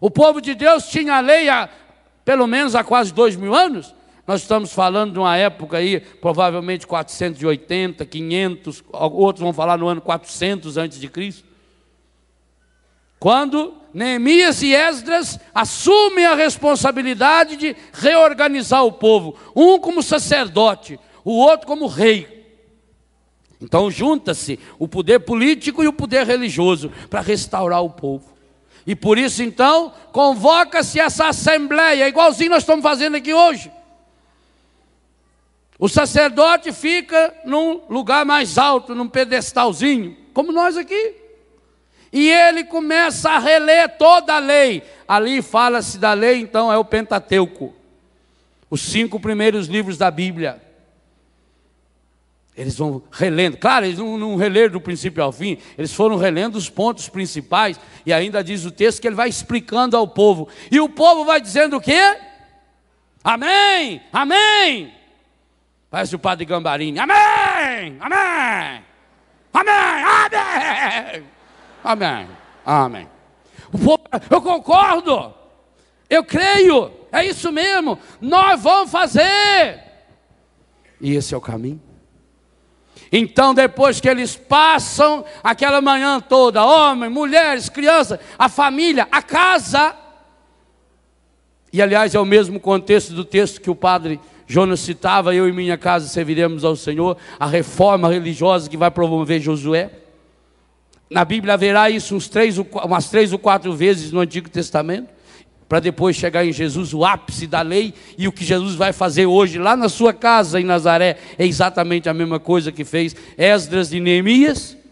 O povo de Deus tinha a lei há pelo menos há quase dois mil anos. Nós estamos falando de uma época aí, provavelmente 480, 500, outros vão falar no ano 400 antes de Cristo. Quando Neemias e Esdras assumem a responsabilidade de reorganizar o povo, um como sacerdote, o outro como rei. Então junta-se o poder político e o poder religioso para restaurar o povo. E por isso então, convoca-se essa assembleia, igualzinho nós estamos fazendo aqui hoje. O sacerdote fica num lugar mais alto, num pedestalzinho, como nós aqui. E ele começa a reler toda a lei. Ali fala-se da lei, então é o Pentateuco. Os cinco primeiros livros da Bíblia. Eles vão relendo. Claro, eles não, não releram do princípio ao fim, eles foram relendo os pontos principais, e ainda diz o texto que ele vai explicando ao povo. E o povo vai dizendo o quê? Amém! Amém! Parece o padre Gambarini. Amém! Amém! Amém! Amém! Amém! Amém! O povo, eu concordo! Eu creio! É isso mesmo! Nós vamos fazer! E esse é o caminho. Então, depois que eles passam aquela manhã toda, homens, mulheres, crianças, a família, a casa. E aliás, é o mesmo contexto do texto que o padre Jonas citava: eu e minha casa serviremos ao Senhor, a reforma religiosa que vai promover Josué. Na Bíblia haverá isso uns três, umas três ou quatro vezes no Antigo Testamento para depois chegar em Jesus, o ápice da lei, e o que Jesus vai fazer hoje lá na sua casa em Nazaré é exatamente a mesma coisa que fez Esdras de Neemias.